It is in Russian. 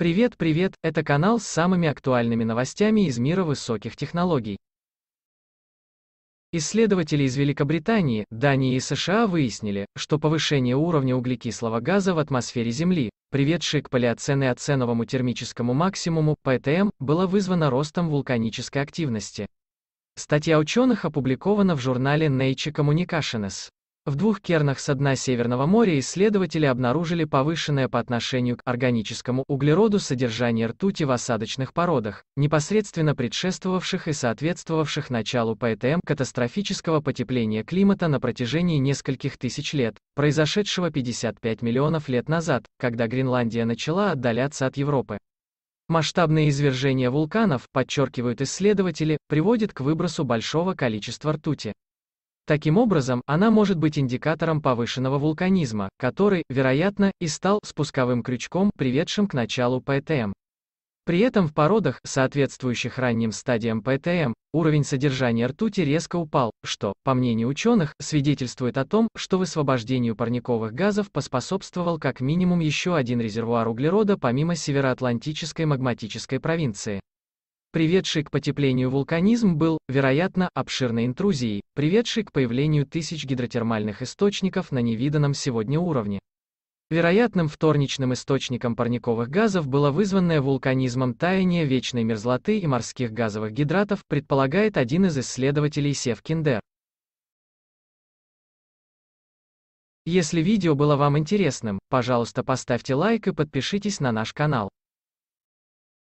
Привет, привет, это канал с самыми актуальными новостями из мира высоких технологий. Исследователи из Великобритании, Дании и США выяснили, что повышение уровня углекислого газа в атмосфере Земли, приведшее к палеоцену и оценовому термическому максимуму, ПТМ, было вызвано ростом вулканической активности. Статья ученых опубликована в журнале Nature Communications. В двух кернах со дна Северного моря исследователи обнаружили повышенное по отношению к органическому углероду содержание ртути в осадочных породах, непосредственно предшествовавших и соответствовавших началу ПТМ катастрофического потепления климата на протяжении нескольких тысяч лет, произошедшего 55 миллионов лет назад, когда Гренландия начала отдаляться от Европы. Масштабные извержения вулканов, подчеркивают исследователи, приводят к выбросу большого количества ртути. Таким образом, она может быть индикатором повышенного вулканизма, который, вероятно, и стал спусковым крючком, приведшим к началу ПТМ. При этом в породах, соответствующих ранним стадиям ПТМ, уровень содержания ртути резко упал, что, по мнению ученых, свидетельствует о том, что высвобождению парниковых газов поспособствовал как минимум еще один резервуар углерода помимо североатлантической магматической провинции приведший к потеплению вулканизм был, вероятно, обширной интрузией, приведшей к появлению тысяч гидротермальных источников на невиданном сегодня уровне. Вероятным вторничным источником парниковых газов было вызванное вулканизмом таяние вечной мерзлоты и морских газовых гидратов, предполагает один из исследователей Севкиндер. Если видео было вам интересным, пожалуйста поставьте лайк и подпишитесь на наш канал.